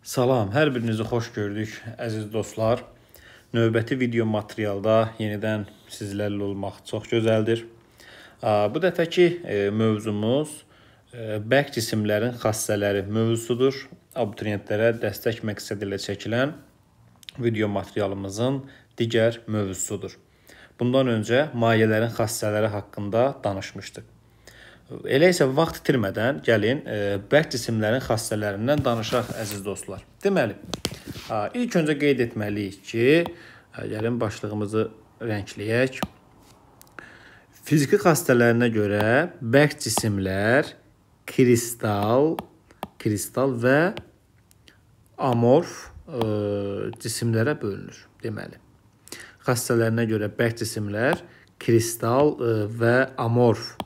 Salam, hər birinizi xoş gördük, əziz dostlar. Növbəti video materialda yenidən sizlərlə olmaq çox gözəldir. Bu dəfəki e, mövzumuz e, bərk cisimlərin xassələri mövzusudur. Abituriyentlərə dəstək məqsədi ilə çəkilən video materialımızın digər mövzusudur. Bundan öncə mayələrin xassələri haqqında danışmışdıq. Elə isə vaxt itirmədən gəlin e, bərk cisimlərin xassələrindən danışaq əziz dostlar. Deməli, ilk öncə qeyd etməliyik ki, gəlin başlığımızı rəngləyək. Fiziki xassələrinə görə bərk cisimlər kristal, kristal və amorf e, cisimlərə bölünür, deməli. Xassələrinə görə bərk cisimlər kristal e, və amorf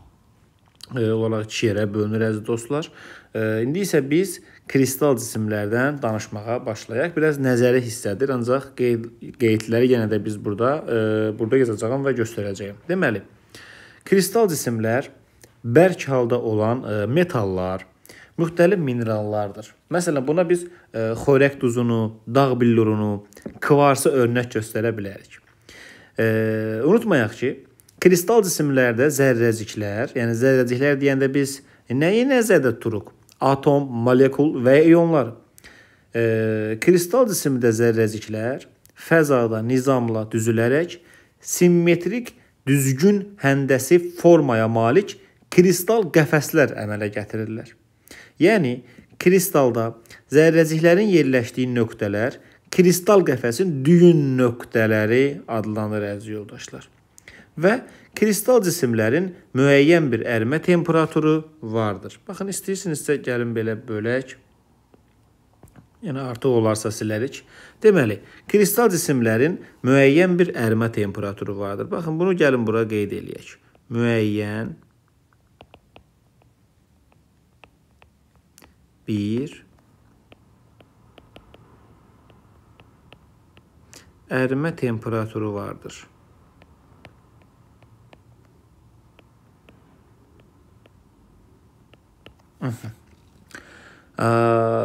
E, olaraq iki yerə bölünür əziz dostlar. E, indi isə biz kristal cisimlərdən danışmağa başlayaq. Biraz nəzəri hissədir, ancaq qeyd, qeydləri yenə də biz burada e, burada yazacağam və göstərəcəyəm. Deməli, kristal cisimlər bərk halda olan metallar, müxtəlif minerallardır. Məsələn, buna biz xorək duzunu, dağ billurunu, kvarsı örnək göstərə bilərik. Unutmayaq ki, Kristal cisimlərdə zərrəciklər, yəni zərrəciklər deyəndə biz nəyi nəzərdə tuturuq? Atom, molekul və ionlar. E, kristal cisimdə zərrəciklər fəzada nizamla düzülərək simmetrik, düzgün həndəsi formaya malik kristal qəfəslər əmələ gətirirlər. Yəni kristalda zərrəciklərin yerləşdiyi nöqtələr kristal qəfəsin düyün nöqtələri adlanır əziz yoldaşlar və kristal cisimlərin müəyyən bir ərimə temperaturu vardır. Baxın, istəyirsinizsə gəlin belə bölək. Yəni artıq olarsa silərik. Deməli, kristal cisimlərin müəyyən bir ərimə temperaturu vardır. Baxın, bunu gəlin bura qeyd eləyək. Müəyyən bir ərimə temperaturu vardır.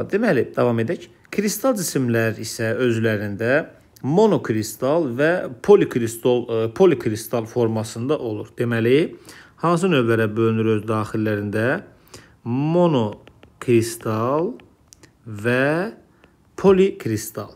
Deməli, davam edək. Kristal cisimlər isə özlərində monokristal və polikristal e, polikristal formasında olur. Deməli, hansı növlərə bölünür öz daxillərində? Monokristal və polikristal.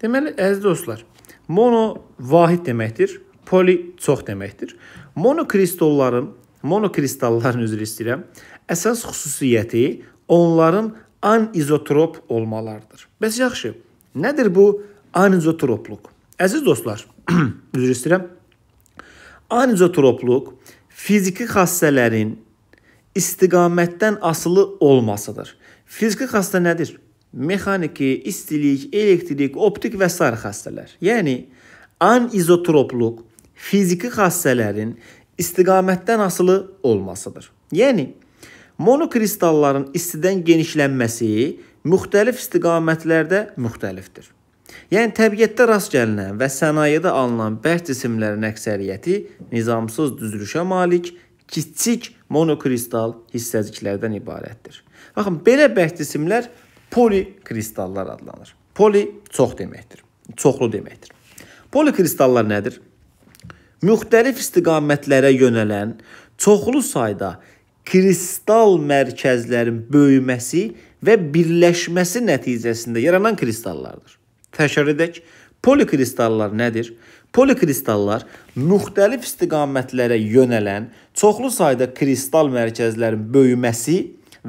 Deməli, əziz dostlar, mono vahid deməkdir. Poli çox deməkdir. Monokristolların, monokristalların üzr istəyirəm, əsas xüsusiyyəti onların anizotrop olmalarıdır. Bəs yaxşı, nədir bu anizotropluq? Əziz dostlar, üzr istəyirəm. Anizotropluq fiziki xassələrin istiqamətdən asılı olmasıdır. Fiziki xassə nədir? Mexaniki, istilik, elektrik, optik və sair xassələr. Yəni anizotropluq fiziki xassələrin istiqamətdən asılı olmasıdır. Yəni monokristalların istidən genişlənməsi müxtəlif istiqamətlərdə müxtəlifdir. Yəni təbiətdə rast gəlinən və sənayedə alınan bərk cisimlərin əksəriyyəti nizamsız düzülüşə malik kiçik monokristal hissəciklərdən ibarətdir. Baxın, belə bərk cisimlər polikristallar adlanır. Poli çox deməkdir. Çoxlu deməkdir. Polikristallar nədir? müxtəlif istiqamətlərə yönələn çoxlu sayda kristal mərkəzlərin böyüməsi və birləşməsi nəticəsində yaranan kristallardır. Təşər edək, polikristallar nədir? Polikristallar müxtəlif istiqamətlərə yönələn çoxlu sayda kristal mərkəzlərin böyüməsi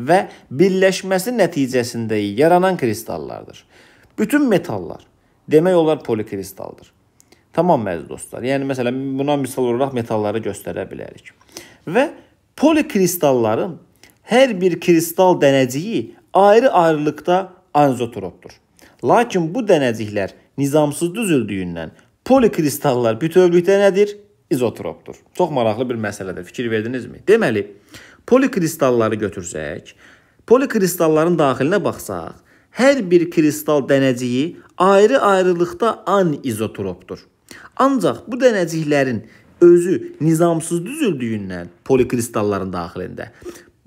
və birləşməsi nəticəsində yaranan kristallardır. Bütün metallar demək olar polikristaldır. Tamam məziz dostlar. Yəni məsələn buna misal olaraq metalları göstərə bilərik. Və polikristalların hər bir kristal dənəciyi ayrı-ayrılıqda anizotropdur. Lakin bu dənəciklər nizamsız düzüldüyündən polikristallar bütövlükdə nədir? İzotropdur. Çox maraqlı bir məsələdir. Fikir verdinizmi? Deməli, polikristalları götürsək, polikristalların daxilinə baxsaq, hər bir kristal dənəciyi ayrı-ayrılıqda anizotropdur. Ancaq bu dənəciklərin özü nizamsız düzüldüyündən polikristalların daxilində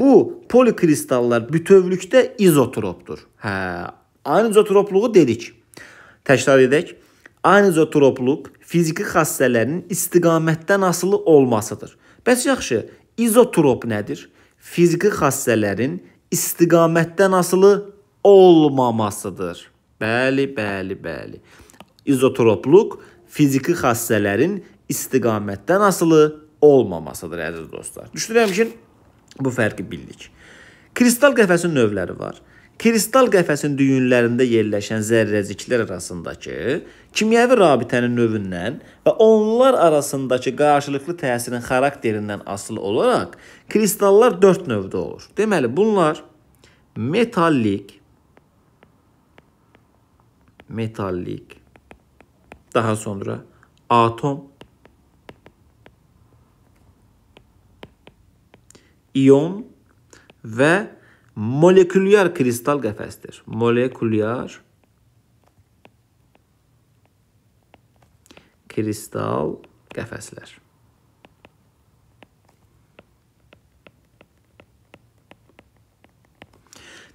bu polikristallar bütövlükdə izotropdur. Hə, anizotropluğu dedik. Təkrar edək. Anizotropluq fiziki xassələrinin istiqamətdən asılı olmasıdır. Bəs yaxşı, izotrop nədir? Fiziki xassələrin istiqamətdən asılı olmamasıdır. Bəli, bəli, bəli. İzotropluq fiziki xassələrin istiqamətdən asılı olmamasıdır əziz dostlar. Düşünürəm ki, bu fərqi bildik. Kristal qəfəsin növləri var. Kristal qəfəsin düyünlərində yerləşən zərrəciklər arasındakı kimyəvi rabitənin növündən və onlar arasındakı qarşılıqlı təsirin xarakterindən asılı olaraq kristallar 4 növdə olur. Deməli, bunlar metallik metallik Daha sonra atom, iyon və molekulyar kristal qəfəsdir. Molekulyar kristal qəfəslər.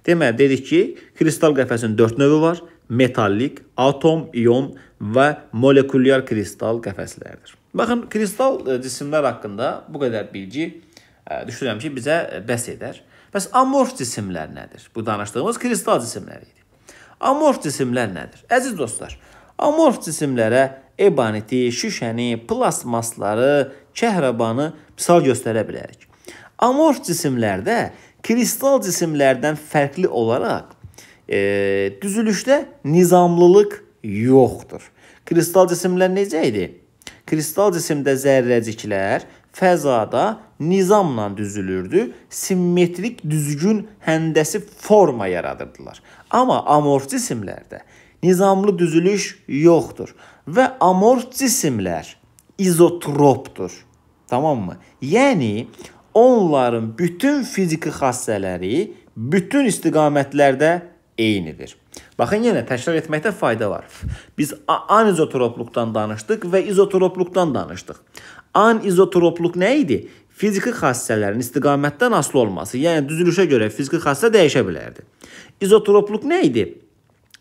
Deməli, dedik ki, kristal qəfəsin 4 növü var metallik, atom, ion və molekulyar kristal qəfəslərdir. Baxın, kristal e, cisimlər haqqında bu qədər bilgi e, düşünürəm ki, bizə e, bəs edər. Bəs amorf cisimlər nədir? Bu danışdığımız kristal cisimləri idi. Amorf cisimlər nədir? Əziz dostlar, amorf cisimlərə ebaniti, şüşəni, plastmasları, kəhrəbanı misal göstərə bilərik. Amorf cisimlərdə kristal cisimlərdən fərqli olaraq E, düzülüşdə nizamlılıq yoxdur. Kristal cisimlər necə idi? Kristal cisimdə zərrəciklər fəzada nizamla düzülürdü, simmetrik, düzgün, həndəsi forma yaradırdılar. Amma amorf cisimlərdə nizamlı düzülüş yoxdur və amorf cisimlər izotropdur. Tamammı? Yəni onların bütün fiziki xassələri bütün istiqamətlərdə eynidir. Baxın yenə təkrar etməkdə fayda var. Biz anizotropluqdan danışdıq və izotropluqdan danışdıq. Anizotropluq nə idi? Fiziki xassələrin istiqamətdən asılı olması, yəni düzülüşə görə fiziki xassə dəyişə bilərdi. İzotropluq nə idi?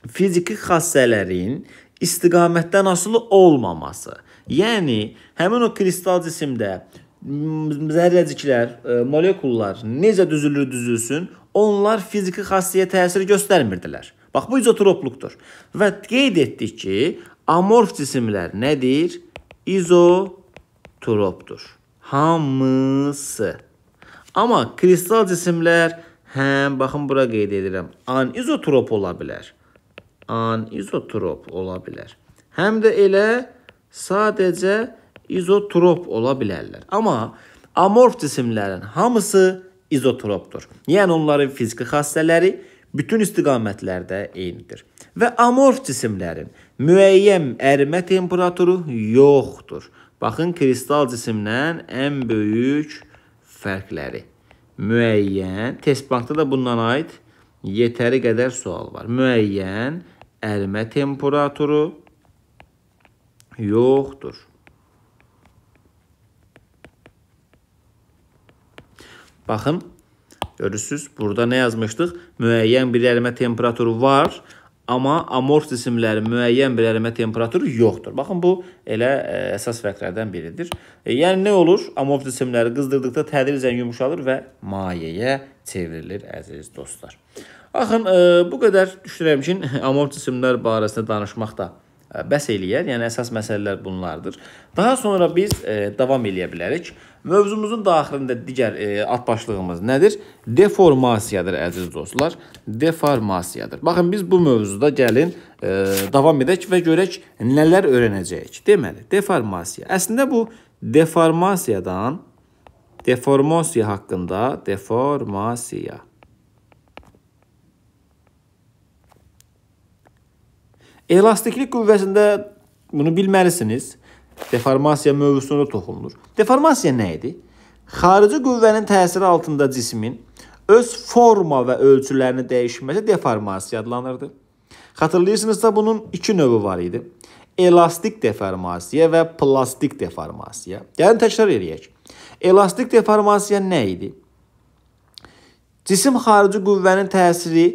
Fiziki xassələrin istiqamətdən asılı olmaması. Yəni həmin o kristal cisimdə zərrəciklər, e, molekullar necə düzülür düzülsün, onlar fiziki xassiyyə təsir göstərmirdilər. Bax bu izotropluqdur. Və qeyd etdik ki, amorf cisimlər nədir? İzotropdur. Hamısı. Amma kristal cisimlər həm baxın bura qeyd edirəm, anizotrop ola bilər. Anizotrop ola bilər. Həm də elə sadəcə izotrop ola bilərlər. Amma amorf cisimlərin hamısı izotropdur. Yəni onların fiziki xassələri bütün istiqamətlərdə eynidir. Və amorf cisimlərin müəyyən ərimə temperaturu yoxdur. Baxın kristal cisimdən ən böyük fərqləri. Müəyyən, test bankda da bundan aid yetəri qədər sual var. Müəyyən ərimə temperaturu yoxdur. Baxın, görürsüz, burada nə yazmışdıq? Müəyyən bir ərimə temperaturu var, amma amorf cisimlərin müəyyən bir ərimə temperaturu yoxdur. Baxın, bu elə ə, e, əsas fərqlərdən biridir. E, yəni, nə olur? Amorf cisimləri qızdırdıqda tədricən yumuşalır və mayəyə çevrilir, əziz dostlar. Baxın, ə, e, bu qədər düşünürəm ki, amorf cisimlər barəsində danışmaq da e, bəs eləyər. Yəni, əsas məsələlər bunlardır. Daha sonra biz ə, davam eləyə bilərik. Mövzumuzun daxilində digər e, at başlığımız nədir? Deformasiyadır əziz dostlar. Deformasiyadır. Baxın biz bu mövzuda gəlin e, davam edək və görək nələr öyrənəcəyik. Deməli, deformasiya. Əslində bu deformasiyadan deformasiya haqqında deformasiya Elastiklik qüvvəsində bunu bilməlisiniz. Deformasiya mövzusuna toxunulur. Deformasiya nə idi? Xarici qüvvənin təsiri altında cismin öz forma və ölçülərini dəyişməsi deformasiya adlanırdı. Xatırlayırsınızsa bunun iki növü var idi. Elastik deformasiya və plastik deformasiya. Gəlin təkrar eləyək. Elastik deformasiya nə idi? Cisim xarici qüvvənin təsiri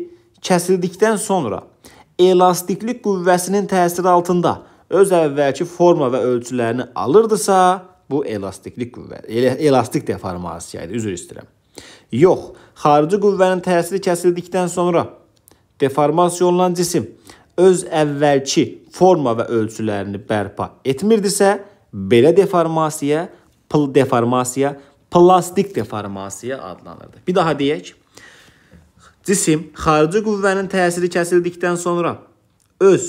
kəsildikdən sonra elastiklik qüvvəsinin təsiri altında öz əvvəlki forma və ölçülərini alırdısa, bu elastiklik qüvvə, elastik deformasiya idi, üzr istəyirəm. Yox, xarici qüvvənin təsiri kəsildikdən sonra deformasiya olunan cisim öz əvvəlki forma və ölçülərini bərpa etmirdisə, belə deformasiya, pl deformasiya, plastik deformasiya adlanırdı. Bir daha deyək. Cisim xarici qüvvənin təsiri kəsildikdən sonra öz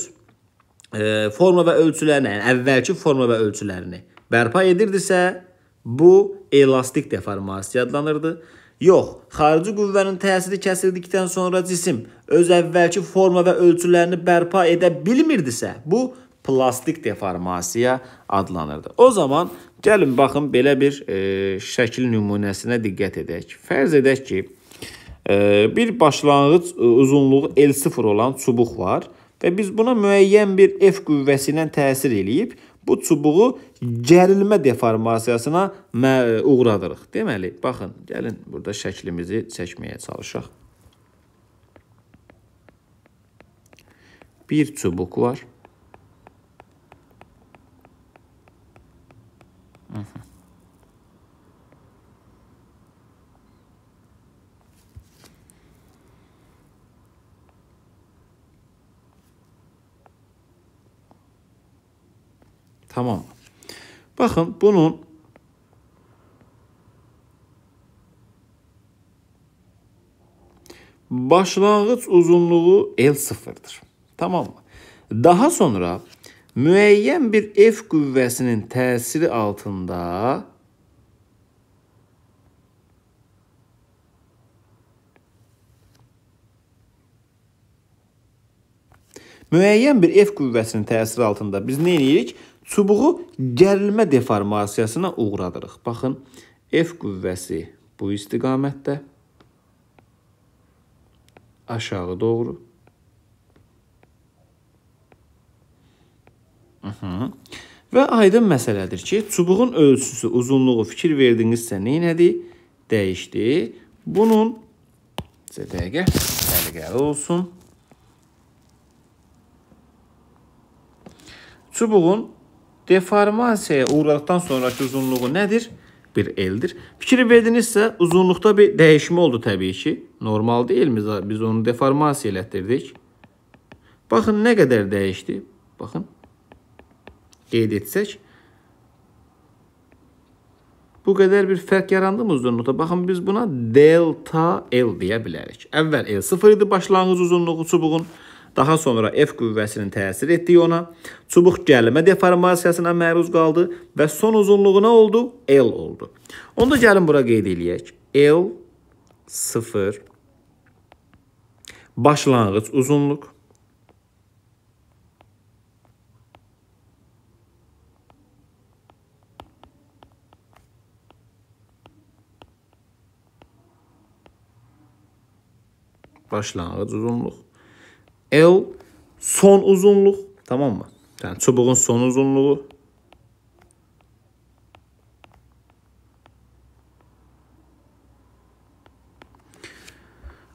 forma və ölçülərini, yəni əvvəlki forma və ölçülərini bərpa edirdisə, bu elastik deformasiya adlanırdı. Yox, xarici qüvvənin təsiri kəsildikdən sonra cisim öz əvvəlki forma və ölçülərini bərpa edə bilmirdisə, bu plastik deformasiya adlanırdı. O zaman gəlin baxın belə bir e, şəkil nümunəsinə diqqət edək. Fərz edək ki, e, bir başlanğıc e, uzunluğu L0 olan çubuq var və biz buna müəyyən bir F qüvvəsi ilə təsir eləyib bu çubuğu gərilmə deformasiyasına e, uğradırıq. Deməli, baxın, gəlin burada şəklimizi çəkməyə çalışaq. Bir çubuq var. Hı -hı. Tamam mı? Baxın bunun başlanğıc uzunluğu L0-dır. Tamam mı? Daha sonra müəyyən bir F qüvvəsinin təsiri altında müəyyən bir F qüvvəsinin təsiri altında biz nə edirik? Çubuğu gərilmə deformasiyasına uğradırıq. Baxın, F qüvvəsi bu istiqamətdə aşağı doğru. Aha. Və aydın məsələdir ki, çubuğun ölçüsü, uzunluğu fikir verdinizsə neynədi? Dəyişdi. Bunun sizə dəqiqə səliqəli olsun. Çubuğun Deformasiyaya uğradıqdan sonraki uzunluğu nədir? Bir eldir. Fikir verdinizsə, uzunluqda bir dəyişmə oldu təbii ki. Normal deyilmi? Biz onu deformasiya elətdirdik. Baxın, nə qədər dəyişdi? Baxın, qeyd etsək. Bu qədər bir fərq yarandı mı uzunluqda? Baxın, biz buna delta L deyə bilərik. Əvvəl L 0 idi başlanğıc uzunluğu çubuğun. Daha sonra F qüvvəsinin təsir etdiyi ona, çubuq gəlmə deformasiyasına məruz qaldı və son uzunluğu nə oldu? L oldu. Onda gəlin bura qeyd eləyək. L 0 başlanğıc uzunluq başlanğıc uzunluq L son uzunluq tamam mı? Yəni çubuğun son uzunluğu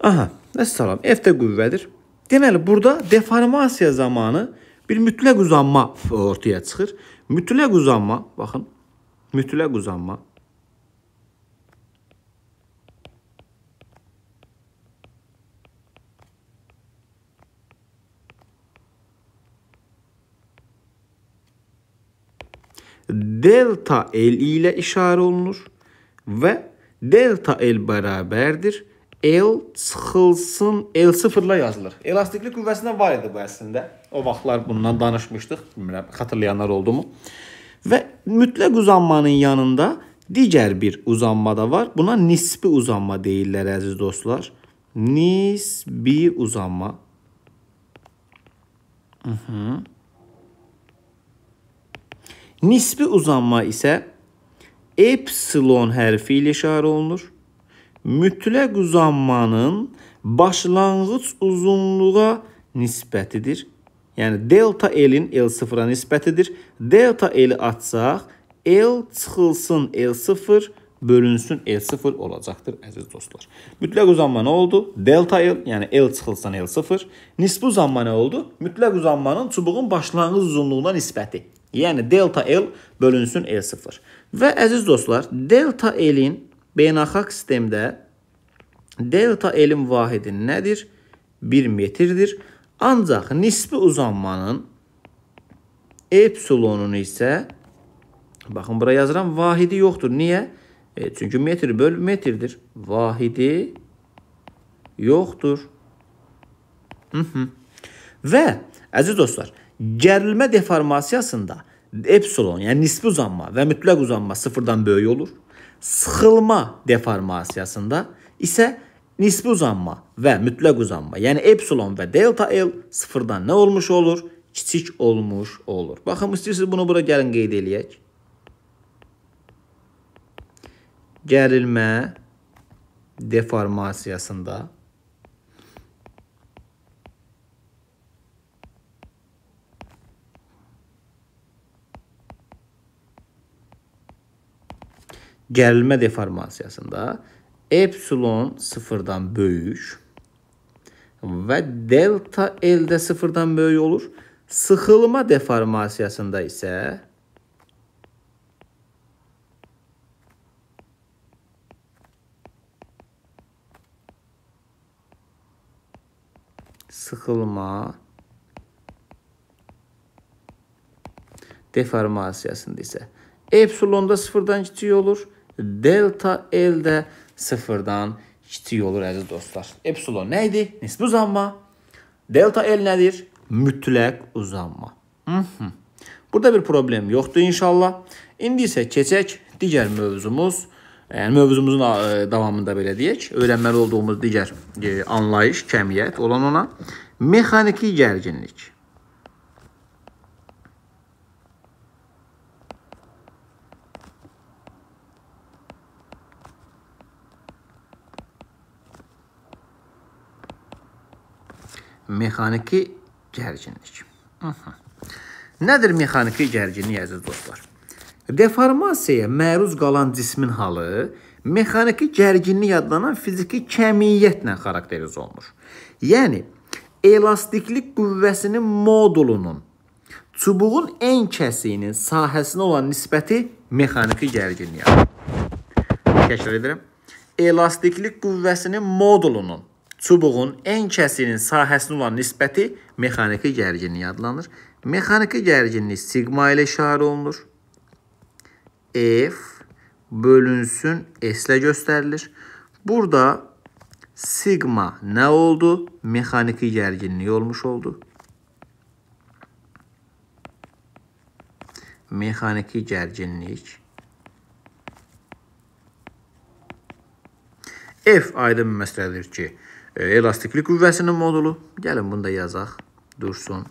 Aha, əssalam. F də qüvvədir. Deməli, burada deformasiya zamanı bir mütləq uzanma ortaya çıxır. Mütləq uzanma, baxın. Mütləq uzanma delta L ile işare olunur ve delta L beraberdir. L çıxılsın, L sıfırla yazılır. Elastiklik qüvvəsində var idi bu əslində. O vaxtlar bundan danışmışdıq, bilmirəm, xatırlayanlar oldumu? Və mütləq uzanmanın yanında digər bir uzanma da var. Buna nisbi uzanma deyirlər əziz dostlar. Nisbi uzanma. Mhm. Nisbi uzanma isə epsilon hərfi ilə işarə olunur. Mütləq uzanmanın başlanğıc uzunluğa nisbətidir. Yəni delta L-in L0-a nisbətidir. Delta L-i açsaq, L çıxılsın L0 bölünsün L0 olacaqdır əziz dostlar. Mütləq uzanma nə oldu? Delta L, yəni L çıxılsın L0. Nisbi uzanma nə oldu? Mütləq uzanmanın çubuğun başlanğıc uzunluğuna nisbəti. Yəni delta L bölünsün L0. E Və əziz dostlar, delta L-in beynəlxalq sistemdə delta L-in vahidi nədir? 1 metrdir. Ancaq nisbi uzanmanın epsilonunu isə baxın bura yazıram vahidi yoxdur. Niyə? E, çünki metr böl metrdir. Vahidi yoxdur. Hı -hı. Və əziz dostlar, Gerilme deformasiyasında epsilon yani nispi uzanma və mütləq uzanma sıfırdan böyle olur. Sıxılma deformasiyasında ise nispi uzanma və mütləq uzanma yani epsilon ve delta L sıfırdan ne olmuş olur? Kiçik olmuş olur. Bakın istəyirsiniz bunu buraya gəlin qeyd eləyək. Gərilmə deformasiyasında gərilmə deformasiyasında epsilon sıfırdan dan ve delta elde sıfırdan 0 olur. Sıxılma deformasiyasında ise sıxılma deformasiyasında ise epsilon da sıfırdan kiçik olur. delta L də sıfırdan kiçik olur əziz dostlar. Epsilon nə idi? Nisbi uzanma. Delta L nədir? Mütləq uzanma. Hı mhm. -hı. Burada bir problem yoxdur inşallah. İndi isə keçək digər mövzumuz. Yəni mövzumuzun e, davamında belə deyək, öyrənməli olduğumuz digər e, anlayış, kəmiyyət olan ona mexaniki gərginlik. mexaniki gərginlik. Aha. Nədir mexaniki gərginlik əziz dostlar? Deformasiyaya məruz qalan cismin halı mexaniki gərginlik adlanan fiziki kəmiyyətlə xarakterizə olunur. Yəni elastiklik qüvvəsinin modulunun çubuğun ən kəsiyinin sahəsinə olan nisbəti mexaniki gərginliyə. Təkrar edirəm. Elastiklik qüvvəsinin modulunun Çubuğun ən kəsinin sahəsinə olan nisbəti mexaniki gərginlik adlanır. Mexaniki gərginlik sigma ilə işarə olunur. F bölünsün S ilə göstərilir. Burada sigma nə oldu? Mexaniki gərginlik olmuş oldu. Mexaniki gərginlik. F aydın məsələdir ki, E, elastiklik qüvvəsinin modulu. Gəlin bunu da yazaq. Dursun.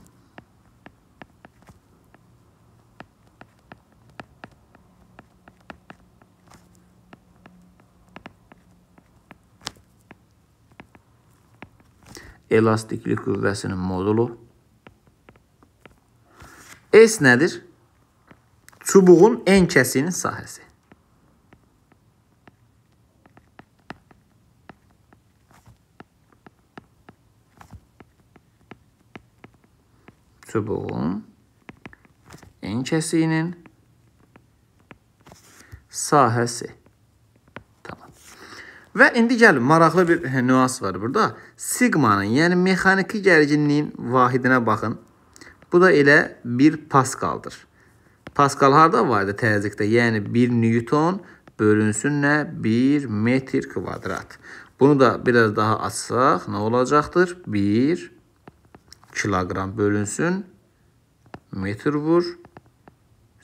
Elastiklik qüvvəsinin modulu. S nədir? Çubuğun en kəsin sahəsi. çubuğun en kəsiyinin sahəsi. Tamam. Və indi gəlin, maraqlı bir hə, nüans var burada. Sigmanın, yəni mexaniki gərginliyin vahidinə baxın. Bu da elə 1 paskaldır. Paskal harda var idi təzyiqdə? Yəni 1 newton bölünsün nə? 1 metr kvadrat. Bunu da biraz daha açsaq nə olacaqdır? 1 kiloqram bölünsün metr vur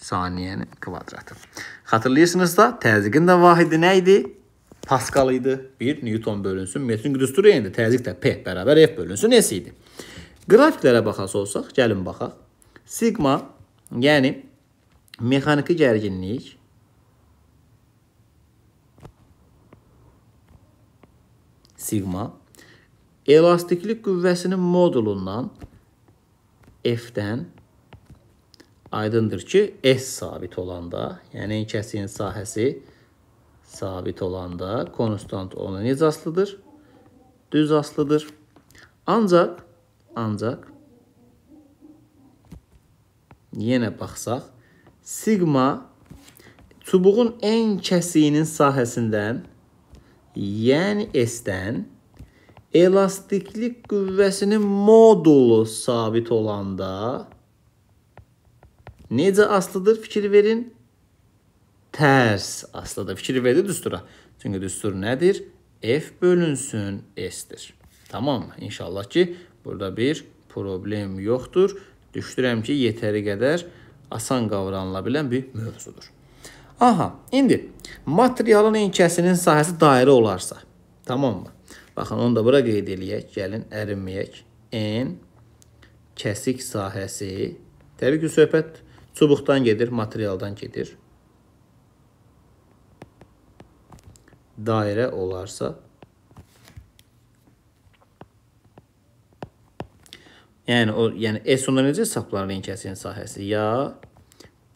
saniyənin kvadratı. Xatırlayırsınız da təzyiqin də vahidi nə idi? Paskal idi. 1 Newton bölünsün. Metrin qüdüstürü yenidi. Təzyiq də P bərabər F bölünsün. S idi. Qrafiklərə baxası olsaq, gəlin baxaq. Sigma, yəni mexaniki gərginlik Sigma elastiklik qüvvəsinin modulundan F-dən aydındır ki, S sabit olanda, yəni kəsin sahəsi sabit olanda konstant onun necə aslıdır? Düz aslıdır. Ancaq, ancaq yenə baxsaq, sigma çubuğun ən kəsiyinin sahəsindən, yəni S-dən elastiklik qüvvəsinin modulu sabit olanda necə asılıdır fikir verin? Tərs asılıdır. Fikir verdi düstura. Çünki düstur nədir? F bölünsün S-dir. Tamam, inşallah ki, burada bir problem yoxdur. Düşdürəm ki, yetəri qədər asan qavranıla bilən bir mövzudur. Aha, indi materialın inkəsinin sahəsi dairə olarsa, tamam mı? Baxın, onu da bura qeyd eləyək. Gəlin, ərinməyək. N kəsik sahəsi. Təbii ki, söhbət çubuqdan gedir, materialdan gedir. Dairə olarsa. Yəni, o, yəni S onda necə hesablanır n kəsiyin sahəsi? Ya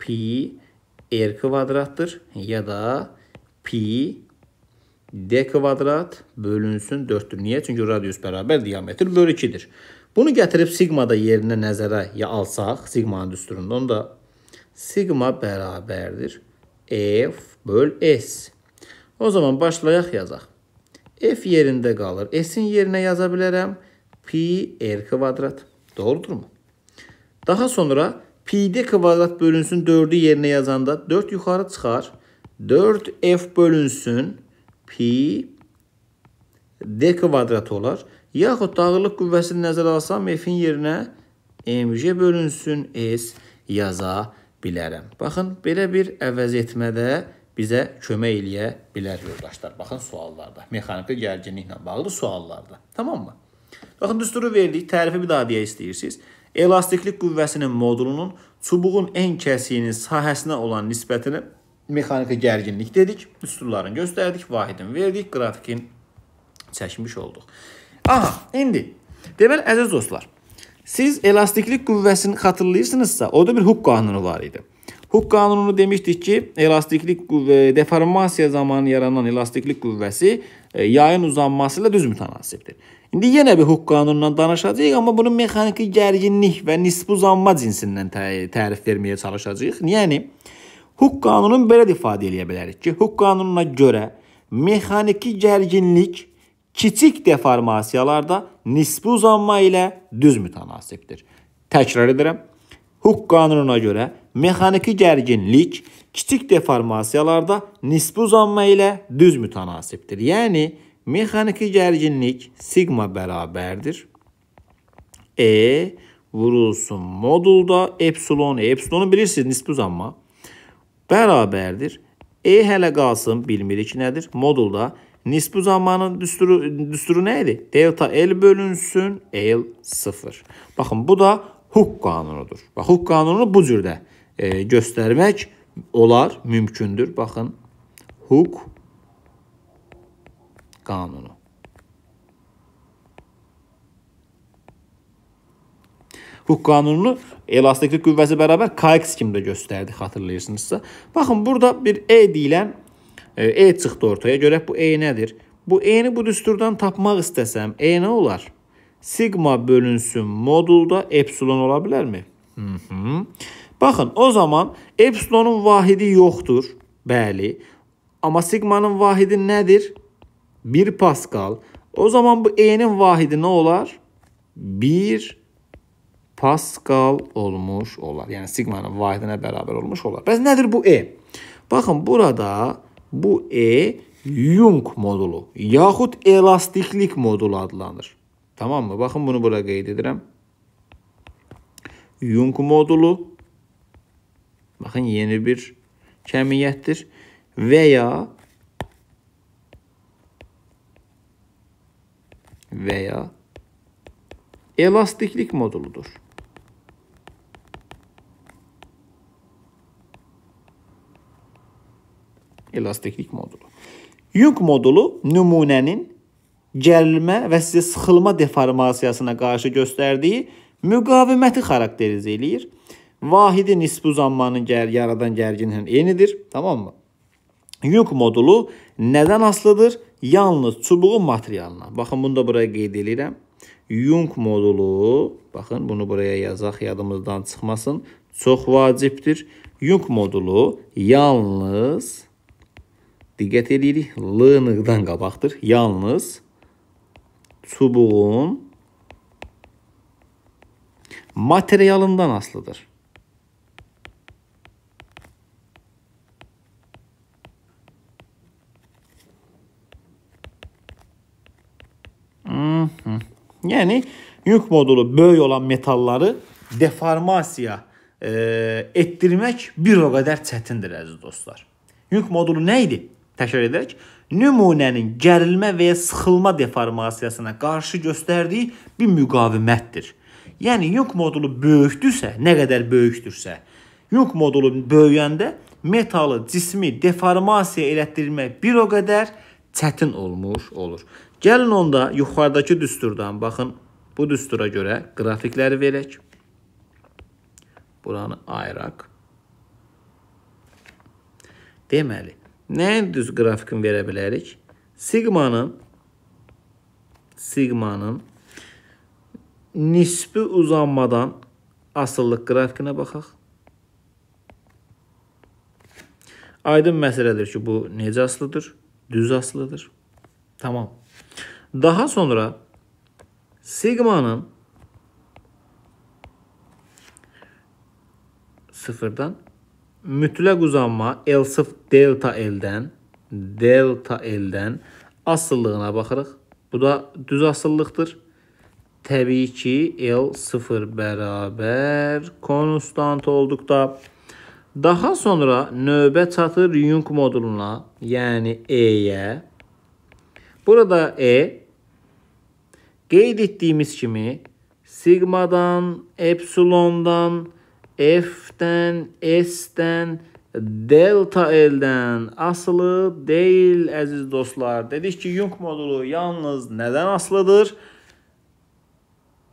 P R kvadratdır ya da P d kvadrat bölünsün 4-dür. Niyə? Çünki radius bərabər diametr bölü 2-dir. Bunu gətirib sigmada yerinə nəzərə ya alsaq, sigmanın düsturunda onda sigma bərabərdir f böl s. O zaman başlayaq yazaq. f yerində qalır. s-in yerinə yaza bilərəm pi r kvadrat. Doğrudurmu? Daha sonra pi-də kvadrat bölünsün 4-ü yerinə yazanda 4 yuxarı çıxar. 4f bölünsün pi d kvadratı olar. Yaxud dağılıq qüvvəsini nəzərə alsam f-in yerinə mj bölünsün s yaza bilərəm. Baxın, belə bir əvəz etmədə bizə kömək eləyə bilər yoldaşlar. Baxın suallarda, mexaniki gərginliklə bağlı suallarda. Tamammı? Baxın düsturu verdik, tərifi bir daha deyə istəyirsiniz. Elastiklik qüvvəsinin modulunun çubuğun ən kəsiyinin sahəsinə olan nisbətini mexaniki gərginlik dedik, düsturlarını göstərdik, vahidini verdik, qrafikin çəkmiş olduq. Aha, indi deməli əziz dostlar, siz elastiklik qüvvəsini xatırlayırsınızsa, orada bir Hooke qanunu var idi. Hooke qanununu demişdik ki, elastiklik qüvvə deformasiya zamanı yaranan elastiklik qüvvəsi e, yayın uzanması ilə düz mütənasibdir. İndi yenə bir Hooke qanunundan danışacağıq, amma bunun mexaniki gərginlik və nisbi uzanma cinsindən tərif verməyə çalışacağıq. Yəni, Hüquq qanunun belə də ifadə eləyə bilərik ki, hüquq qanununa görə mexaniki gərginlik kiçik deformasiyalarda nisbi uzanma ilə düz mütənasibdir. Təkrar edirəm. Hüquq qanununa görə mexaniki gərginlik kiçik deformasiyalarda nisbi uzanma ilə düz mütənasibdir. Yəni mexaniki gərginlik sigma bərabərdir. E vurulsun modulda epsilon, e epsilonu bilirsiniz nisbi uzanma bərabərdir. E hələ qalsın, bilmirik nədir. Modulda nisbi uzanmanın düsturu, düsturu nə idi? Delta L bölünsün, L 0. Baxın, bu da Hook qanunudur. Bax, Hook qanunu bu cürdə e, göstərmək olar, mümkündür. Baxın, Hook qanunu. Hüquq qanununu e, elastiklik qüvvəsi bərabər KX kimi də göstərdik xatırlayırsınızsa. Baxın burada bir E deyilən e, e çıxdı ortaya. Görək bu E nədir? Bu E-ni bu düsturdan tapmaq istəsəm E nə olar? Sigma bölünsün modulda epsilon ola bilərmi? Hı -hı. Baxın o zaman epsilonun vahidi yoxdur. Bəli. Amma sigmanın vahidi nədir? 1 paskal. O zaman bu E-nin vahidi nə olar? 1 Pascal olmuş olar. Yəni siqmanın vahidinə bərabər olmuş olar. Bəs nədir bu E? Baxın, burada bu E Young modulu yaxud elastiklik modulu adlanır. Tamam mı? Baxın, bunu bura qeyd edirəm. Young modulu baxın, yeni bir kəmiyyətdir və ya və ya elastiklik moduludur. elastiklik modulu. Yung modulu nümunənin gərilmə və sizə sıxılma deformasiyasına qarşı göstərdiyi müqaviməti xarakterizə eləyir. Vahidi nisbi uzanmanın gər yaradan gərginliyin eynidir, tamammı? Yung modulu nədən asılıdır? Yalnız çubuğun materialına. Baxın bunu da buraya qeyd eləyirəm. Yung modulu, baxın bunu buraya yazaq yadımızdan çıxmasın, çox vacibdir. Yung modulu yalnız Diqqət edirik, l-nıqdan qabaqdır. Yalnız çubuğun materialından asılıdır. Mhm. Yəni yük modulu böyük olan metalları deformasiya e, etdirmək bir o qədər çətindir əziz dostlar. Yük modulu nə idi? Təkrar edək. Nümunənin gərilmə və ya sıxılma deformasiyasına qarşı göstərdiyi bir müqavimətdir. Yəni Young modulu böyükdürsə, nə qədər böyükdürsə, Young modulu böyüyəndə metalı cismi deformasiya elətdirmək bir o qədər çətin olmuş olur. Gəlin onda yuxarıdakı düsturdan baxın. Bu düstura görə qrafikləri verək. Buranı ayıraq. Deməli, Nəyin düz qrafikin verə bilərik? Sigmanın sigmanın nisbi uzanmadan asıllıq qrafikinə baxaq. Aydın məsələdir ki, bu necə asılıdır? Düz asılıdır. Tamam. Daha sonra sigmanın sıfırdan mütləq uzanma L0 delta L-dən delta L-dən asıllığına baxırıq. Bu da düz asıllıqdır. Təbii ki, L0 bərabər konstanta olduqda daha sonra növbə çatır Young moduluna, yəni E-yə. Burada E qeyd etdiyimiz kimi sigmadan, epsilondan F-dən, S-dən, delta L-dən asılı deyil əziz dostlar. Dedik ki, Young modulu yalnız nədən asılıdır?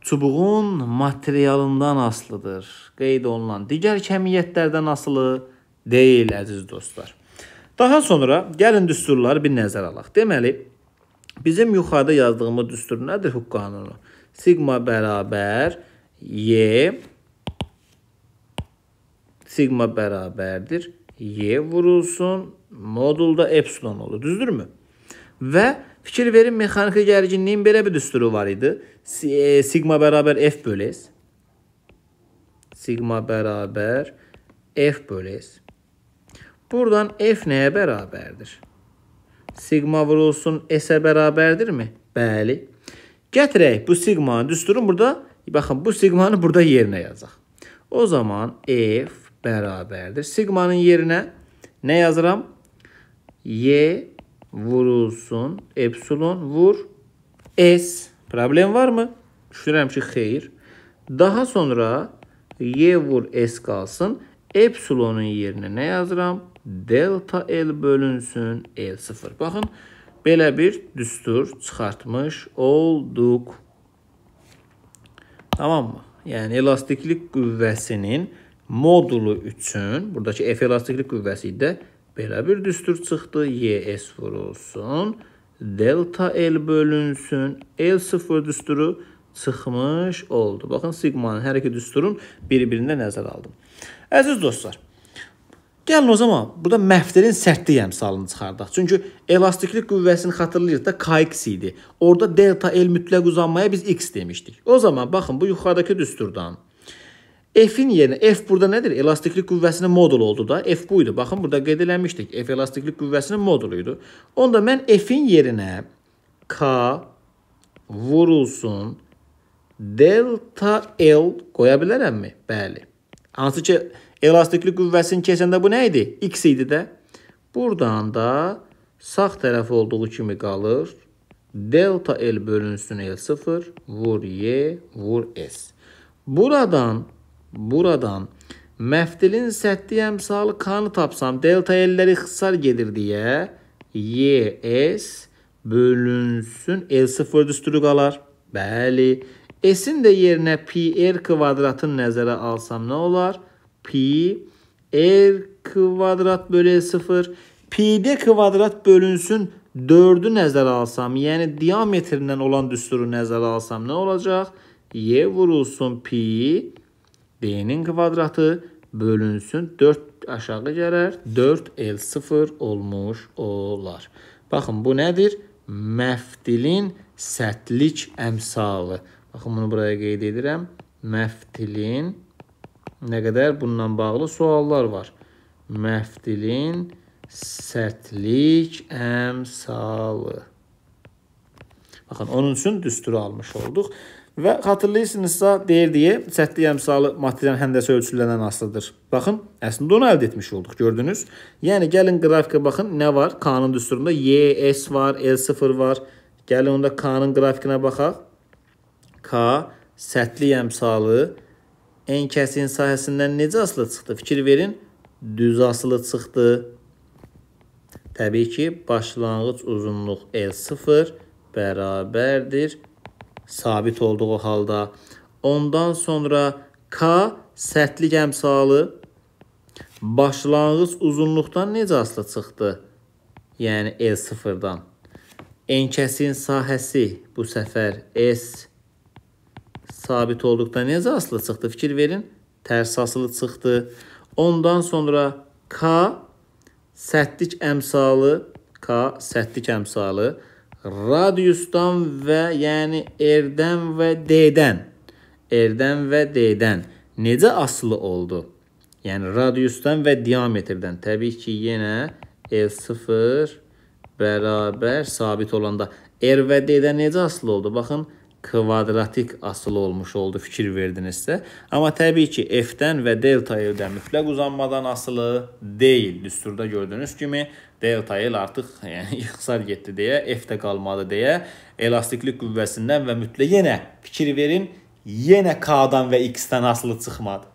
Çubuğun materialından asılıdır. Qeyd olunan digər kəmiyyətlərdən asılı deyil əziz dostlar. Daha sonra gəlin düsturları bir nəzər alaq. Deməli, bizim yuxarıda yazdığımız düstur nədir? Hüquq qanunu. Sigma bərabər Y sigma bərabərdir. Y vurulsun. Modulda epsilon olur. Düzdürmü? Və fikir verin mexaniki gərginliyin belə bir düsturu var idi. E, sigma bərabər F bölü S. Sigma bərabər F bölü S. Buradan F nəyə bərabərdir? Sigma vurulsun S-ə bərabərdirmi? Bəli. Gətirək bu sigmanı düsturun burada, baxın bu sigmanı burada yerinə yazaq. O zaman F bərabərdir. Sigmanın yerinə nə yazıram? Y vurulsun epsilon vur S. Problem var mı? Düşünürəm ki, xeyir. Daha sonra Y vur S qalsın. Epsilonun yerinə nə yazıram? Delta L bölünsün L0. Baxın, belə bir düstur çıxartmış olduq. Tamam mı? Yəni, elastiklik qüvvəsinin modulu üçün buradakı F elastiklik qüvvəsi də belə bir düstur çıxdı. YS vurulsun, delta L bölünsün, L0 düsturu çıxmış oldu. Baxın, sigmanın hər iki düsturun bir-birində nəzər aldım. Əziz dostlar, Gəlin o zaman burada məftilin sərtlik əmsalını çıxardaq. Çünki elastiklik qüvvəsini xatırlayırıq da KX idi. Orada delta L mütləq uzanmaya biz X demişdik. O zaman baxın bu yuxarıdakı düsturdan F-in yerinə, F burada nədir? Elastiklik qüvvəsinin modulu oldu da. F bu idi. Baxın, burada qeyd eləmişdik. F elastiklik qüvvəsinin modulu idi. Onda mən F-in yerinə K vurulsun delta L qoya bilərəmmi? Bəli. Hansı ki, elastiklik qüvvəsini keçəndə bu nə idi? X idi də. Buradan da sağ tərəf olduğu kimi qalır. Delta L bölünsün L0, vur Y, vur S. Buradan buradan məftilin səddi əmsalı kanı tapsam, delta elləri ixtisar gedir deyə YS bölünsün L0 düsturu qalar. Bəli, S-in də yerinə PR kvadratını nəzərə alsam nə olar? Pi R kvadrat bölü L0. Pi-də kvadrat bölünsün 4-ü nəzərə alsam, yəni diametrindən olan düsturu nəzərə alsam nə olacaq? Y vurulsun pi B-nin kvadratı bölünsün 4 aşağı gələr 4 L 0 olmuş olar. Baxın bu nədir? Məftilin sətlik əmsalı. Baxın bunu buraya qeyd edirəm. Məftilin nə qədər bununla bağlı suallar var. Məftilin sətlik əmsalı. Baxın onun üçün düsturu almış olduq. Və xatırlayırsınızsa deyirdiyi sətli əmsalı materialın həndəsə ölçülənən asılıdır. Baxın, əslində onu əldə etmiş olduq, gördünüz? Yəni gəlin qrafikə baxın, nə var? K-nın düsturunda Y, S var, L0 var. Gəlin onda K-nın qrafikinə baxaq. K sətli əmsalı en kəsin sahəsindən necə asılı çıxdı? Fikir verin. Düz asılı çıxdı. Təbii ki, başlanğıc uzunluq L0 bərabərdir sabit olduğu halda. Ondan sonra K sərtlik əmsalı başlanğıc uzunluqdan necə asılı çıxdı? Yəni L0-dan. Enkəsin sahəsi bu səfər S sabit olduqda necə asılı çıxdı? Fikir verin. Tərs asılı çıxdı. Ondan sonra K sətlik əmsalı K sətlik əmsalı radiusdan və yəni R-dən və D-dən R-dən və D-dən necə asılı oldu? Yəni radiusdan və diametrdən. Təbii ki, yenə L0 bərabər sabit olanda R və D-dən necə asılı oldu? Baxın, R kvadratik asılı olmuş oldu fikir verdinizsə. Amma təbii ki, f-dən və delta l-dən mütləq uzanmadan asılı deyil. Düsturda gördüyünüz kimi delta l artıq yəni ixtisar getdi deyə, f də qalmadı deyə elastiklik qüvvəsindən və mütləq yenə fikir verin, yenə k-dan və x-dən asılı çıxmadı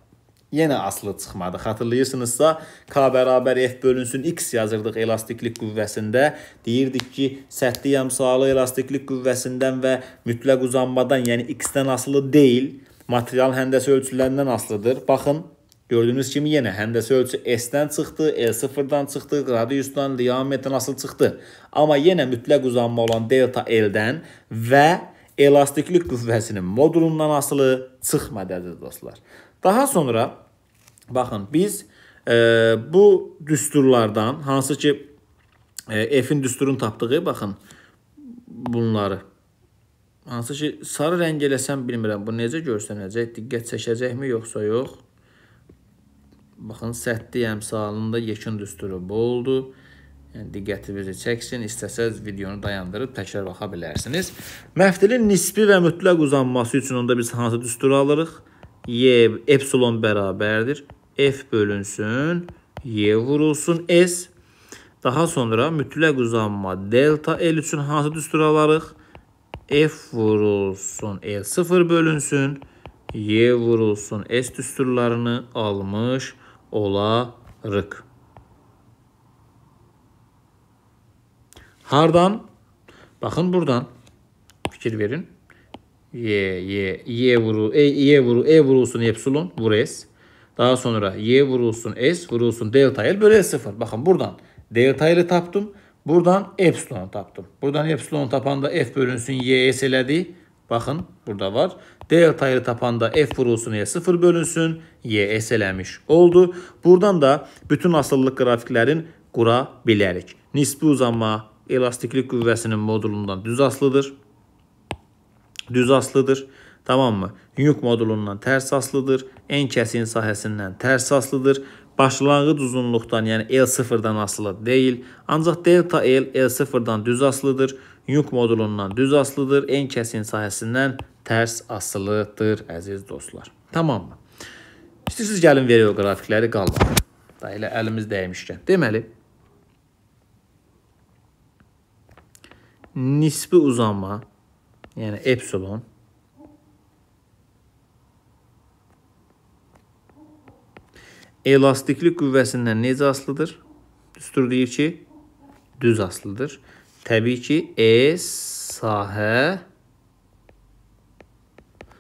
yenə asılı çıxmadı. Xatırlayırsınızsa, k bərabər f bölünsün x yazırdıq elastiklik qüvvəsində. Deyirdik ki, sətli yamsalı elastiklik qüvvəsindən və mütləq uzanmadan, yəni x-dən asılı deyil, material həndəsi ölçülərindən asılıdır. Baxın, gördüyünüz kimi yenə həndəsi ölçü s-dən çıxdı, l0-dan çıxdı, radiusdan, diametrdən asılı çıxdı. Amma yenə mütləq uzanma olan delta l-dən və elastiklik qüvvəsinin modulundan asılı çıxmadı, əziz dostlar. Daha sonra baxın biz e, bu düsturlardan hansı ki e, F-in düsturun tapdığı baxın bunları. Hansı ki sarı rəng eləsəm bilmirəm bu necə görsənəcək, diqqət çəkəcəkmi yoxsa yox. Baxın sətdi əmsalında yekun düsturu bu oldu. Yəni diqqətinizi çəksin, istəsəz videonu dayandırıb təkrar baxa bilərsiniz. Məftilin nisbi və mütləq uzanması üçün onda biz hansı düsturu alırıq? y epsilon beraberdir. F bölünsün. Y vurulsun S. Daha sonra mütlak uzanma delta L üçün hansı düstur alarıq? F vurulsun. L 0 bölünsün. Y vurulsun. S düsturlarını almış olarıq. Hardan? Baxın buradan. Fikir verin y, y, y vuru, e, y vuru, e vurulsun epsilon, vur Daha sonra y vurulsun s, vurulsun delta l böyle sıfır. Bakın buradan delta l'i taptım. Buradan epsilon taptım. Buradan epsilon tapanda f bölünsün y s eledi. Bakın burada var. Delta ile tapanda f vurulsun y sıfır bölünsün. Y eselemiş oldu. Buradan da bütün asıllık grafiklerin qura bilərik. Nisbi uzanma elastiklik qüvvəsinin modulundan düz aslıdır. düz aslıdır. Tamam mı? Yük modulundan tərs aslıdır. En kəsin sahəsindən tərs aslıdır. Başlanğıc uzunluqdan, yəni L0-dan asılı deyil. Ancaq delta L L0-dan düz asılıdır. Yük modulundan düz asılıdır. En kəsin sahəsindən tərs asılıdır, əziz dostlar. Tamam mı? İstəyirsiniz gəlin veriyor qrafikləri qaldırın. Da elə əlimiz dəymişkən. Deməli, nisbi uzanma yəni epsilon elastiklik qüvvəsindən necə asılıdır? Düstur deyir ki, düz asılıdır. Təbii ki, E sahə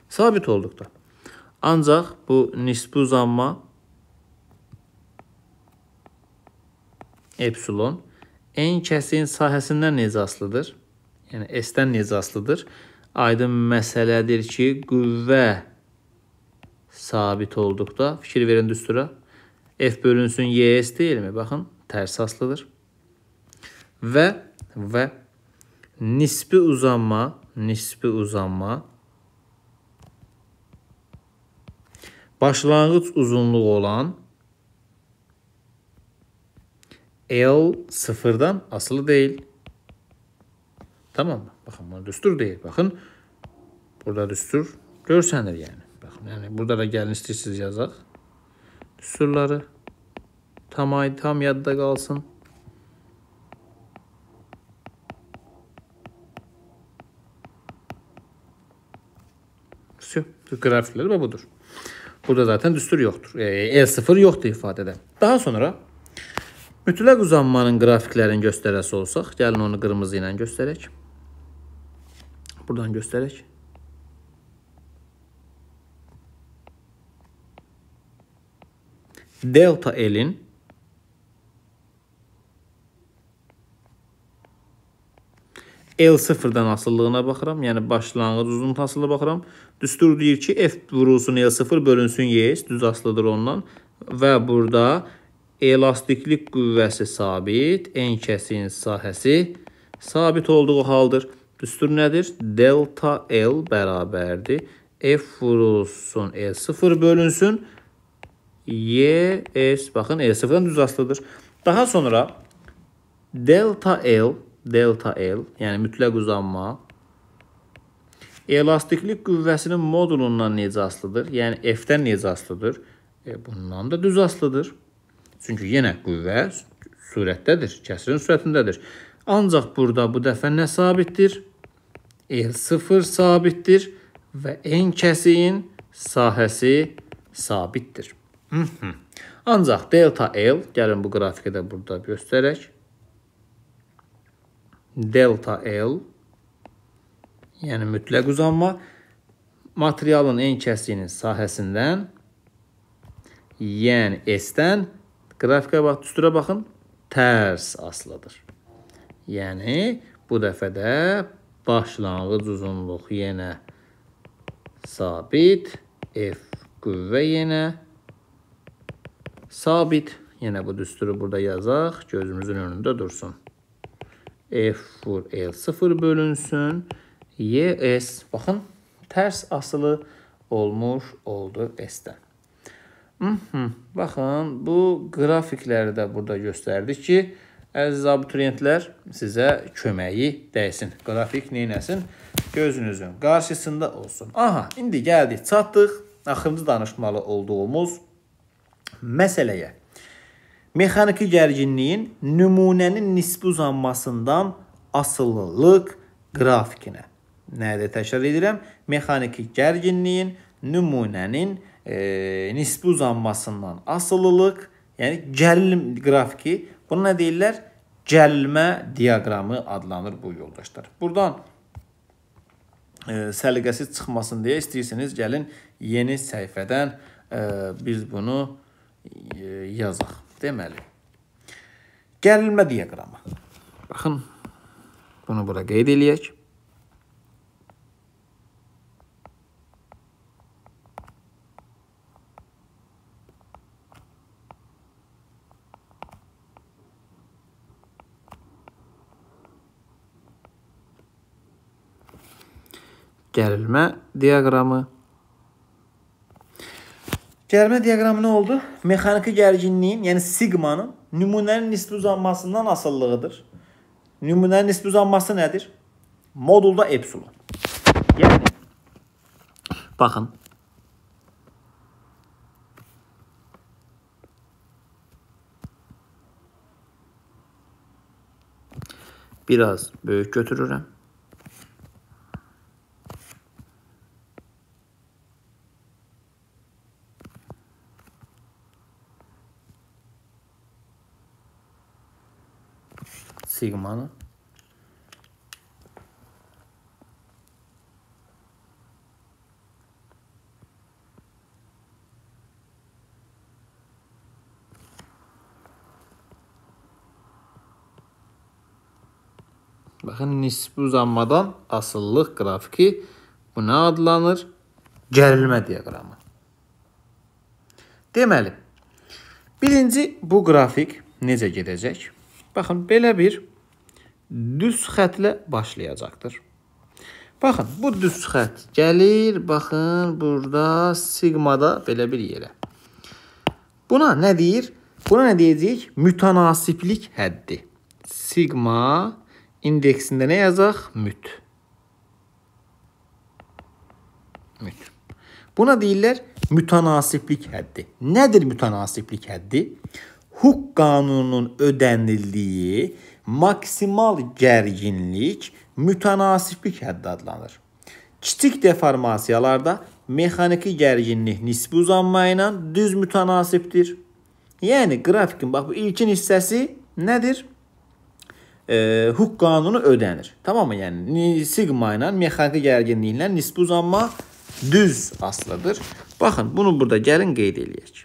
sabit olduqda. Ancaq bu nisbi uzanma epsilon en kəsin sahəsindən necə asılıdır? Yəni S-dən necə asılıdır? aydın məsələdir ki, qüvvə sabit olduqda, fikir verin düstura, F bölünsün YS deyilmi? Baxın, tərs aslıdır. Və, və nisbi uzanma, nisbi uzanma başlanğıc uzunluğu olan L sıfırdan asılı deyil. Tamam mı? Bakın bunu düstur değil. Bakın burada düstur görsəndir yəni. Baxın, yəni burada da gəlin istəyirsiniz yazaq. Düsturları tam ay tam yadda qalsın. Всё, qrafiklər və budur. Burada zaten düstur yoxdur. E, E0 yoxdur ifadədə. Daha sonra mütləq uzanmanın qrafiklərini göstərəsi olsaq, gəlin onu qırmızı ilə göstərək buradan göstərək. Delta L-in L sıfırdan asıllığına baxıram. Yəni başlanğıc uzuntasına baxıram. Düstur deyir ki, F vurulsun L sıfır bölünsün Y. Düz asılıdır ondan. Və burada elastiklik qüvvəsi sabit, en kəsin sahəsi sabit olduğu haldır. Düstur nədir? Delta L bərabərdir. F vurulsun E0 bölünsün. Y, S, e, baxın E0-dan düz asılıdır. Daha sonra delta L, delta L, yəni mütləq uzanma, elastiklik qüvvəsinin modulundan necə asılıdır? Yəni F-dən necə asılıdır? E, bundan da düz asılıdır. Çünki yenə qüvvə sürətdədir, kəsirin sürətindədir. Ancaq burada bu dəfə nə sabitdir? L0 sabitdir və ən kəsiyin sahəsi sabitdir. Hı mhm. -hı. Ancaq delta L, gəlin bu qrafikə də burada göstərək. Delta L, yəni mütləq uzanma, materialın ən kəsiyinin sahəsindən, yəni S-dən, qrafikə bax, üstürə baxın, tərs asılıdır. Yəni, bu dəfə də Başlanğıc uzunluğu yenə sabit, F qüvvə yenə sabit. Yenə bu düsturu burada yazaq, gözümüzün önündə dursun. F vur L0 bölünsün. YS, baxın, tərs asılı olmuş oldu S-dən. Mhm, baxın, bu qrafikləri də burada göstərdik ki, Əziz abituriyentlər, sizə köməyi dəysin. Qrafik neynəsin? Gözünüzün qarşısında olsun. Aha, indi gəldik, çatdıq. Axırıncı danışmalı olduğumuz məsələyə. Mexaniki gərginliyin nümunənin nisbi uzanmasından asılılıq qrafikinə. Nədə təkrar edirəm? Mexaniki gərginliyin nümunənin e, nisbi uzanmasından asılılıq, yəni gərilim qrafiki Bunu nə deyirlər? Gəlmə diaqramı adlanır bu yoldaşlar. Burdan e, səliqəsi çıxmasın deyə istəyirsiniz gəlin yeni səhifədən e, biz bunu e, yazaq. Deməli, gərilmə diaqramı. Baxın, bunu bura qeyd eləyək. gerilme diyagramı. Gerilme diyagramı ne oldu? Mexaniki gerginliyin yani sigmanın nümunenin nisbi uzanmasından asıllığıdır. Nümunenin nisbi uzanması nedir? Modulda epsilon. Yani. baxın. Biraz büyük götürürəm. sigmanı. Bakın nisbi uzanmadan asıllıq qrafiki buna adlanır gərilmə diaqramı. Deməli, birinci bu qrafik necə gedəcək? Baxın, belə bir düz xətlə başlayacaqdır. Baxın, bu düz xətt gəlir, baxın, burada sigmada belə bir yerə. Buna nə deyir? Buna nə deyəcəyik? Mütənasiblik həddi. Sigma indeksində nə yazaq? Müt. Müt. Buna deyirlər mütənasiblik həddi. Nədir mütənasiblik həddi? Hukk qanununun ödənildiyi maksimal gərginlik mütənasiblik həddi adlanır. Kiçik deformasiyalarda mexaniki gərginlik nisbi uzanma ilə düz mütənasibdir. Yəni qrafikin bax bu ilkin hissəsi nədir? E, hukk qanunu ödənir. Tamam mı? Yəni sigma ilə mexaniki gərginliklə nisbi uzanma düz asılıdır. Baxın, bunu burada gəlin qeyd eləyək.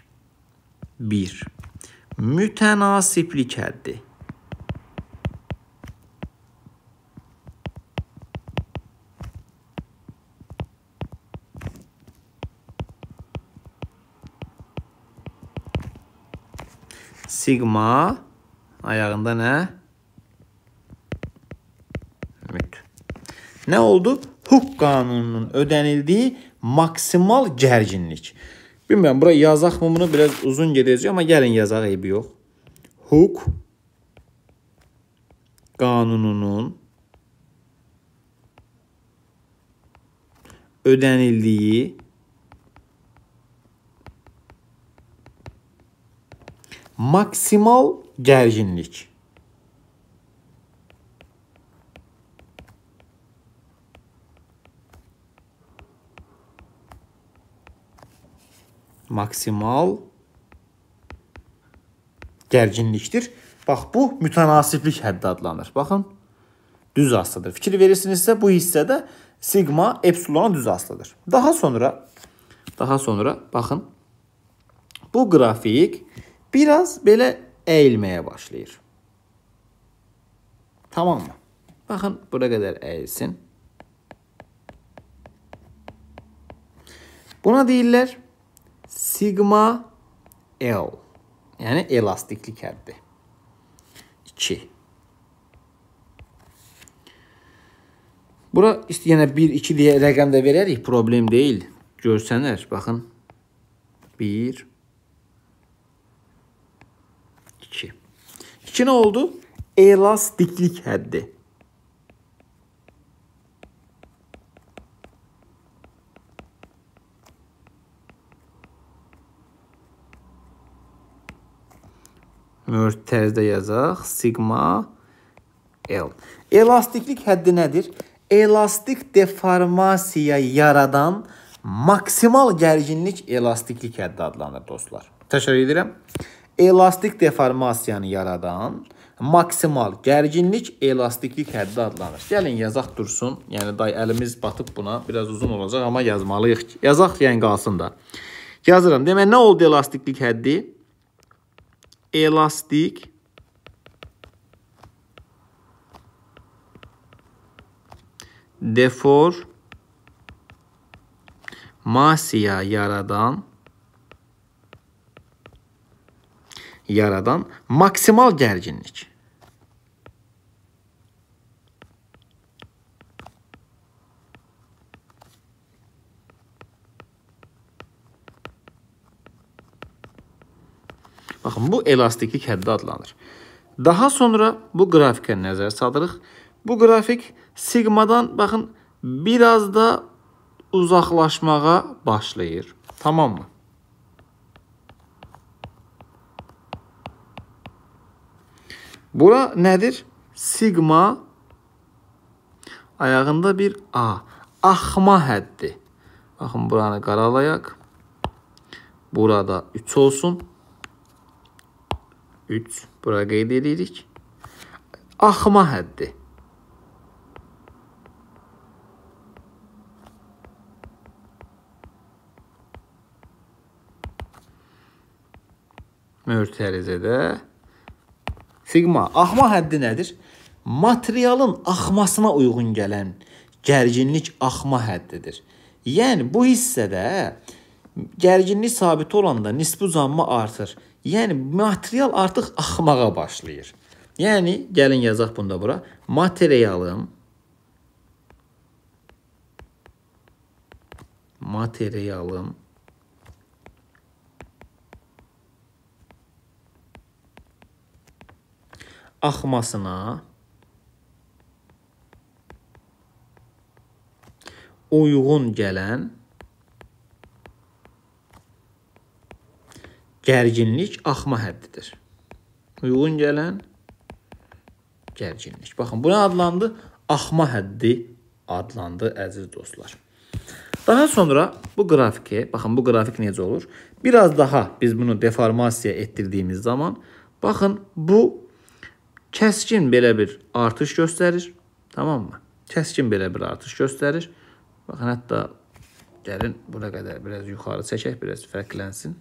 1. Mütənasiblik həddi Sigma ayağında nə? Müt. Nə oldu? Huk qanununun ödənildiyi maksimal gərginlik. Bilmirəm, bura yazaqmı bunu biraz uzun gedəcək, amma gəlin yazaq eybi yox. Huk qanununun ödənildiyi Maksimal gərginlik. Maksimal gərginlikdir. Bax, bu mütənasiblik həddi adlanır. Baxın, düz aslıdır. Fikir verirsinizsə, bu hissədə sigma epsilon düz aslıdır. Daha sonra, daha sonra, baxın, bu qrafik biraz belə əyilməyə başlayır. Tamam mı? Baxın, bura qədər əyilsin. Buna deyirlər sigma L. Yəni elastiklik həddi. 2. Bura işte yenə 1 2 deyə rəqəm də verərik, problem deyil. Görsənər, baxın. 1 2 nə oldu? Elastiklik həddi. Mörtəzdə yazaq. Sigma L. Elastiklik həddi nədir? Elastik deformasiya yaradan maksimal gərginlik elastiklik həddi adlanır dostlar. Təşəkkür edirəm elastik deformasiyanı yaradan maksimal gərginlik elastiklik həddi adlanır. Gəlin yazaq dursun. Yəni day əlimiz batıb buna. Biraz uzun olacaq amma yazmalıyıq. Yazaq yəni qalsın da. Yazıram. Demə nə oldu elastiklik həddi? Elastik defor masiya yaradan yaradan maksimal gərginlik. Baxın, bu elastiklik həddi adlanır. Daha sonra bu qrafikə nəzər salırıq. Bu qrafik sigmadan baxın biraz da uzaqlaşmağa başlayır. Tamam mı? Bura nədir? Sigma ayağında bir A. Axma həddi. Baxın buranı qaralayaq. Burada 3 olsun. 3 bura qeyd edirik. Axma həddi. Mörtərizədə Siqma axma həddi nədir? Materialın axmasına uyğun gələn gərginlik axma həddidir. Yəni bu hissədə gərginlik sabit olanda nisbi uzanma artır. Yəni material artıq axmağa başlayır. Yəni gəlin yazaq bunu da bura. Materialım materialım axmasına uyğun gələn gərginlik axma həddidir. Uyğun gələn gərginlik. Baxın, bu nə adlandı? Axma həddi adlandı əziz dostlar. Daha sonra bu qrafiki, baxın bu qrafik necə olur? Biraz daha biz bunu deformasiya etdirdiyimiz zaman baxın bu Kəskin belə bir artış göstərir. Tamammı? Kəskin belə bir artış göstərir. Baxın, hətta gəlin bura qədər biraz yuxarı çəkək, biraz fərqlənsin.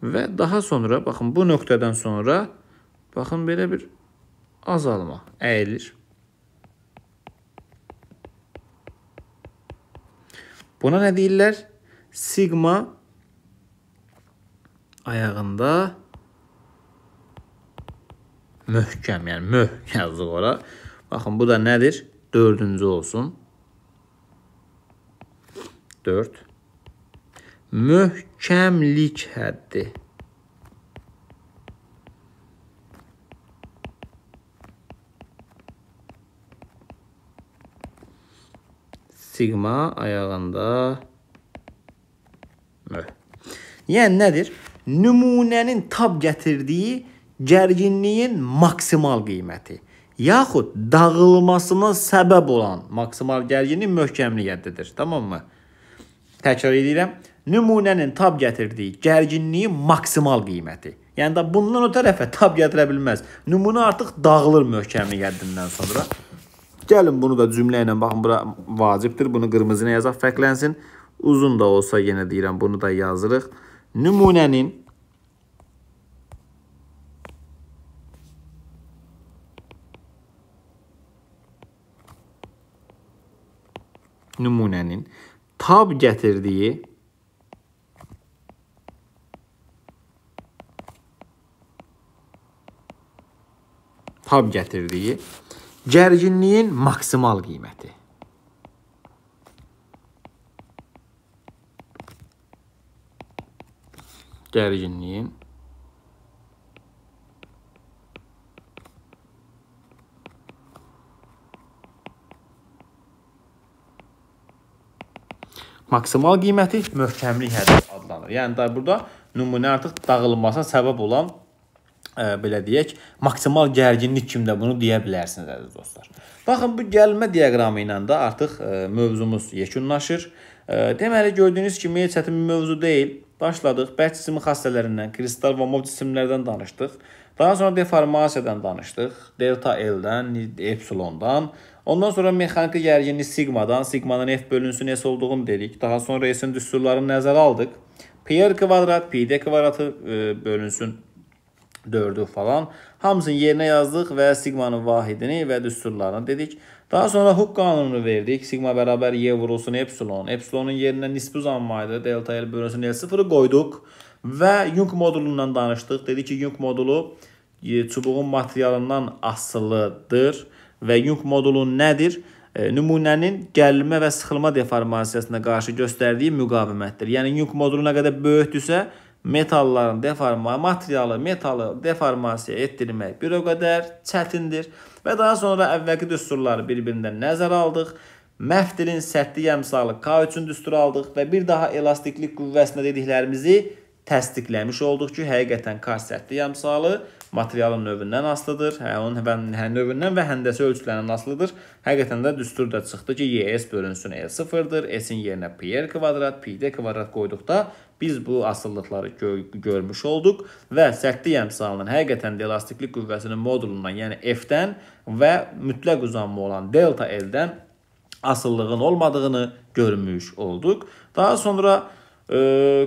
Və daha sonra, baxın, bu nöqtədən sonra, baxın, belə bir azalma əyilir. Buna nə deyirlər? Sigma ayağında möhkəm, yəni möh yazdıq ora. Baxın, bu da nədir? Dördüncü olsun. Dörd. Möhkəmlik həddi. Sigma ayağında möh. Yəni nədir? nümunənin tab gətirdiyi gərginliyin maksimal qiyməti yaxud dağılmasına səbəb olan maksimal gərginlik möhkəmlik həddidir. Tamamdır? Təkrar edirəm. Nümunənin tab gətirdiyi gərginliyin maksimal qiyməti. Yəni də bundan o tərəfə tab gətirə bilməz. Nümunə artıq dağılır möhkəmlik həddindən sonra. Gəlin bunu da cümlə ilə baxın bura vacibdir. Bunu qırmızı ilə yazaq fərqlənsin. Uzun da olsa yenə deyirəm bunu da yazırıq nümunənin nümunənin tab gətirdiyi tab gətirdiyi gərginliyin maksimal qiyməti. Gərginliyin maksimal qiyməti möhkəmlik hədəf adlanır. Yəni da burada nümunə artıq dağılmasına səbəb olan ə, e, belə deyək, maksimal gərginlik kimi də bunu deyə bilərsiniz əziz dostlar. Baxın bu gəlmə diaqramı ilə də artıq ə, e, mövzumuz yekunlaşır. Ə, e, deməli gördüyünüz kimi çətin bir mövzu deyil. Başladıq bəç cismi xassələrindən, kristal və mob cisimlərdən danışdıq. Daha sonra deformasiyadan danışdıq. Delta L-dən, epsilondan. Ondan sonra mexaniki gərginlik sigmadan, sigmanın f bölünsün s olduğunu dedik. Daha sonra s-in düsturlarını nəzərə aldıq. PR kvadrat, PD kvadratı e, bölünsün 4-ü falan. Hamısını yerinə yazdıq və sigmanın vahidini və düsturlarını dedik. Daha sonra Hook qanununu verdik. Sigma bərabər Y vurulsun epsilon. Epsilonun yerinə nisbi uzanmaydı. Delta L bölünsün L0-ı qoyduq. Və Young modulundan danışdıq. Dedi ki, Young modulu e, çubuğun materialından asılıdır. Və Young modulu nədir? E, nümunənin gəlmə və sıxılma deformasiyasına qarşı göstərdiyi müqavimətdir. Yəni, Young modulu nə qədər böyükdürsə, metalların deforma, materialı, metalı deformasiya etdirmək bir o qədər çətindir. Və daha sonra əvvəlki düsturları bir-birindən nəzərə aldıq. Məhv dilin sətli əmsalı K üçün düsturu aldıq və bir daha elastiklik qüvvəsinə dediklərimizi təsdiqləmiş olduq ki, həqiqətən K sətli əmsalı materialın növündən asılıdır, hə, onun hə, hə, növündən və həndəsə ölçülərindən asılıdır. Həqiqətən də düstur da çıxdı ki, YS bölünsün E0-dır, S-in yerinə PR kvadrat, PD kvadrat qoyduqda biz bu asıllıqları gö görmüş olduq və səkli əmsalının həqiqətən də elastiklik qüvvəsinin modulundan, yəni F-dən və mütləq uzanma olan delta L-dən asıllığın olmadığını görmüş olduq. Daha sonra E,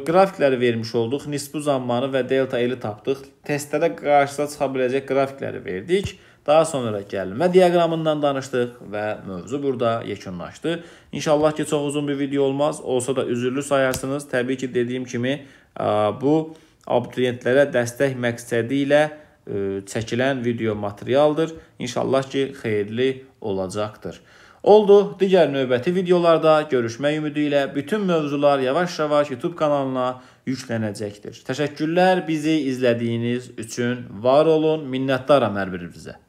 qrafikləri vermiş olduq. Nisbi uzanmanı və delta L-i tapdıq. Testdə də qarşısına çıxa biləcək qrafikləri verdik. Daha sonra gəlinmə diaqramından danışdıq və mövzu burada yekunlaşdı. İnşallah ki, çox uzun bir video olmaz. Olsa da üzürlü sayarsınız. Təbii ki, dediyim kimi e, bu abituriyentlərə dəstək məqsədi ilə e, çəkilən video materialdır. İnşallah ki, xeyirli olacaqdır. Oldu. Digər növbəti videolarda görüşmək ümidi ilə bütün mövzular yavaş-yavaş YouTube kanalına yüklənəcəkdir. Təşəkkürlər bizi izlədiyiniz üçün. Var olun. Minnətdaram hər birinizə.